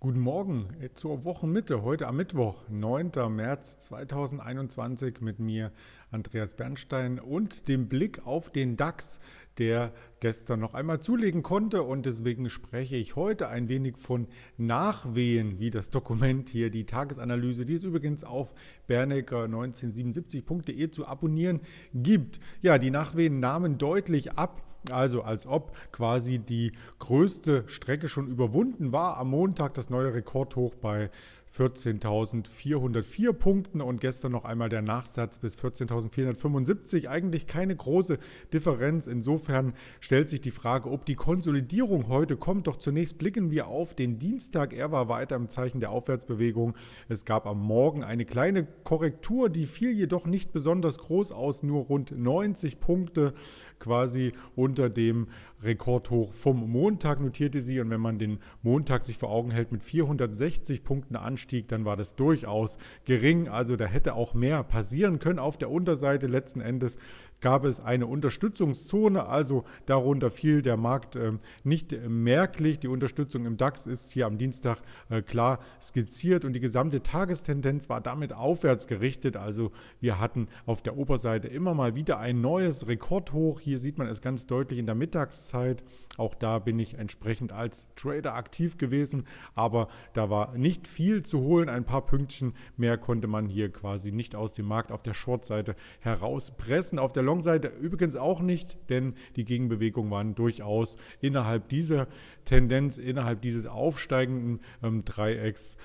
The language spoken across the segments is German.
Guten Morgen zur Wochenmitte, heute am Mittwoch, 9. März 2021 mit mir Andreas Bernstein und dem Blick auf den DAX, der gestern noch einmal zulegen konnte und deswegen spreche ich heute ein wenig von Nachwehen, wie das Dokument hier, die Tagesanalyse, die es übrigens auf bernecker1977.de zu abonnieren gibt. Ja, die Nachwehen nahmen deutlich ab also als ob quasi die größte Strecke schon überwunden war. Am Montag das neue Rekordhoch bei 14.404 Punkten und gestern noch einmal der Nachsatz bis 14.475. Eigentlich keine große Differenz. Insofern stellt sich die Frage, ob die Konsolidierung heute kommt. Doch zunächst blicken wir auf den Dienstag. Er war weiter im Zeichen der Aufwärtsbewegung. Es gab am Morgen eine kleine Korrektur, die fiel jedoch nicht besonders groß aus, nur rund 90 Punkte quasi unter dem Rekordhoch vom Montag notierte sie. Und wenn man den Montag sich vor Augen hält mit 460 Punkten Anstieg, dann war das durchaus gering. Also da hätte auch mehr passieren können. Auf der Unterseite letzten Endes gab es eine Unterstützungszone, also darunter fiel der Markt ähm, nicht merklich. Die Unterstützung im DAX ist hier am Dienstag äh, klar skizziert und die gesamte Tagestendenz war damit aufwärts gerichtet. Also wir hatten auf der Oberseite immer mal wieder ein neues Rekordhoch. Hier sieht man es ganz deutlich in der Mittagszeit. Website. Auch da bin ich entsprechend als Trader aktiv gewesen, aber da war nicht viel zu holen. Ein paar Pünktchen mehr konnte man hier quasi nicht aus dem Markt auf der Short-Seite herauspressen. Auf der Long-Seite übrigens auch nicht, denn die Gegenbewegungen waren durchaus innerhalb dieser Tendenz, innerhalb dieses aufsteigenden ähm, Dreiecks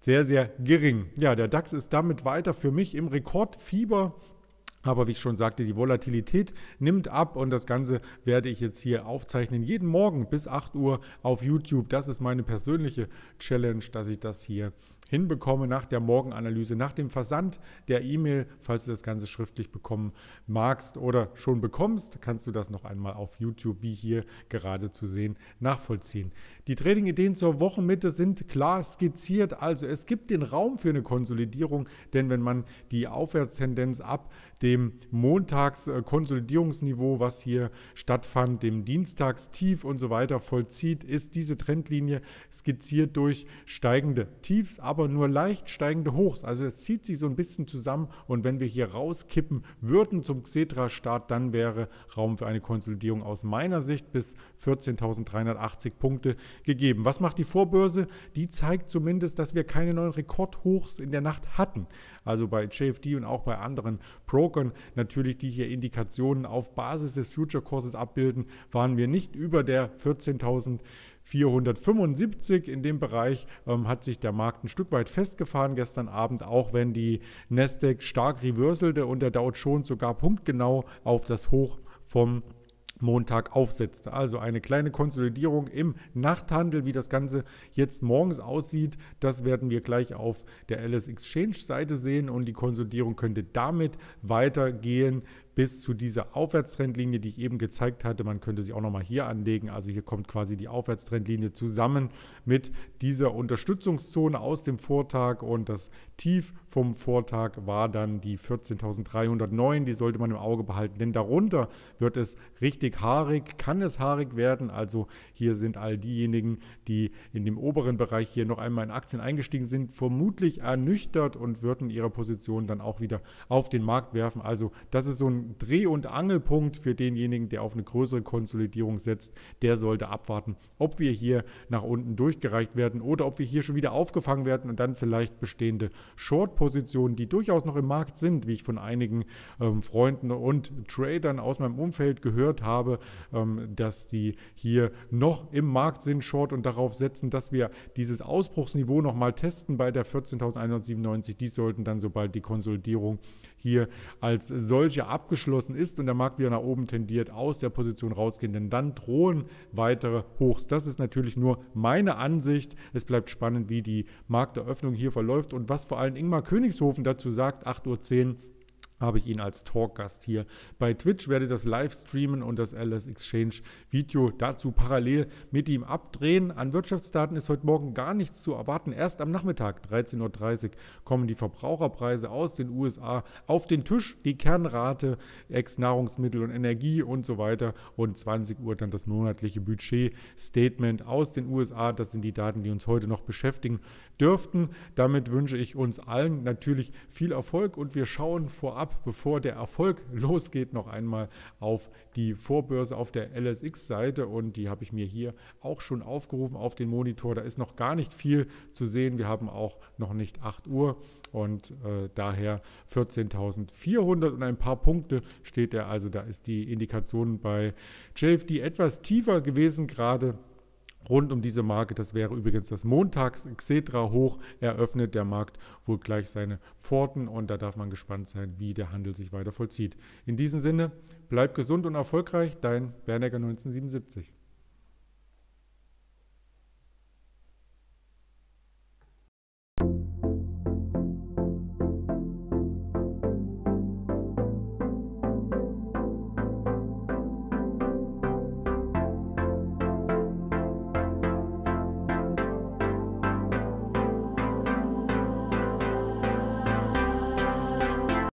sehr, sehr gering. Ja, der DAX ist damit weiter für mich im Rekordfieber aber wie ich schon sagte, die Volatilität nimmt ab und das Ganze werde ich jetzt hier aufzeichnen. Jeden Morgen bis 8 Uhr auf YouTube. Das ist meine persönliche Challenge, dass ich das hier hinbekomme nach der Morgenanalyse, nach dem Versand der E-Mail. Falls du das Ganze schriftlich bekommen magst oder schon bekommst, kannst du das noch einmal auf YouTube, wie hier gerade zu sehen, nachvollziehen. Die Trading-Ideen zur Wochenmitte sind klar skizziert. Also es gibt den Raum für eine Konsolidierung, denn wenn man die Aufwärtstendenz ab dem dem Montagskonsolidierungsniveau, äh, was hier stattfand, dem Dienstagstief und so weiter vollzieht, ist diese Trendlinie skizziert durch steigende Tiefs, aber nur leicht steigende Hochs. Also es zieht sich so ein bisschen zusammen und wenn wir hier rauskippen würden zum Xetra-Start, dann wäre Raum für eine Konsolidierung aus meiner Sicht bis 14.380 Punkte gegeben. Was macht die Vorbörse? Die zeigt zumindest, dass wir keine neuen Rekordhochs in der Nacht hatten. Also bei JFD und auch bei anderen Brokern Brokern natürlich, die hier Indikationen auf Basis des Future-Kurses abbilden, waren wir nicht über der 14.475. In dem Bereich ähm, hat sich der Markt ein Stück weit festgefahren gestern Abend, auch wenn die Nasdaq stark reverselte und der Dow schon sogar punktgenau auf das Hoch vom Montag aufsetzte. Also eine kleine Konsolidierung im Nachthandel, wie das Ganze jetzt morgens aussieht, das werden wir gleich auf der LS Exchange Seite sehen und die Konsolidierung könnte damit weitergehen bis zu dieser Aufwärtstrendlinie, die ich eben gezeigt hatte. Man könnte sie auch nochmal hier anlegen. Also hier kommt quasi die Aufwärtstrendlinie zusammen mit dieser Unterstützungszone aus dem Vortag und das Tief vom Vortag war dann die 14.309. Die sollte man im Auge behalten, denn darunter wird es richtig haarig, kann es haarig werden. Also hier sind all diejenigen, die in dem oberen Bereich hier noch einmal in Aktien eingestiegen sind, vermutlich ernüchtert und würden ihre Position dann auch wieder auf den Markt werfen. Also das ist so ein Dreh- und Angelpunkt für denjenigen, der auf eine größere Konsolidierung setzt. Der sollte abwarten, ob wir hier nach unten durchgereicht werden oder ob wir hier schon wieder aufgefangen werden und dann vielleicht bestehende Short-Positionen, die durchaus noch im Markt sind, wie ich von einigen ähm, Freunden und Tradern aus meinem Umfeld gehört habe, ähm, dass die hier noch im Markt sind, Short und darauf setzen, dass wir dieses Ausbruchsniveau nochmal testen bei der 14.197. Die sollten dann, sobald die Konsolidierung hier als solche abgeschlossen abgeschlossen ist und der Markt wieder nach oben tendiert, aus der Position rausgehen, denn dann drohen weitere Hochs. Das ist natürlich nur meine Ansicht. Es bleibt spannend, wie die Markteröffnung hier verläuft und was vor allem Ingmar Königshofen dazu sagt, 8.10 Uhr habe ich ihn als Talkgast hier. Bei Twitch werde ich das Livestreamen und das LS Exchange Video dazu parallel mit ihm abdrehen. An Wirtschaftsdaten ist heute Morgen gar nichts zu erwarten. Erst am Nachmittag, 13.30 Uhr, kommen die Verbraucherpreise aus den USA auf den Tisch. Die Kernrate, Ex-Nahrungsmittel und Energie und so weiter. Und 20 Uhr dann das monatliche Budget-Statement aus den USA. Das sind die Daten, die uns heute noch beschäftigen dürften. Damit wünsche ich uns allen natürlich viel Erfolg und wir schauen vorab vorab, bevor der Erfolg losgeht, noch einmal auf die Vorbörse auf der LSX-Seite und die habe ich mir hier auch schon aufgerufen auf den Monitor. Da ist noch gar nicht viel zu sehen. Wir haben auch noch nicht 8 Uhr und äh, daher 14.400 und ein paar Punkte steht er. Also da ist die Indikation bei JFD etwas tiefer gewesen gerade rund um diese Marke, das wäre übrigens das Montags Xetra hoch, eröffnet der Markt wohl gleich seine Pforten und da darf man gespannt sein, wie der Handel sich weiter vollzieht. In diesem Sinne, bleib gesund und erfolgreich, dein Bernecker 1977.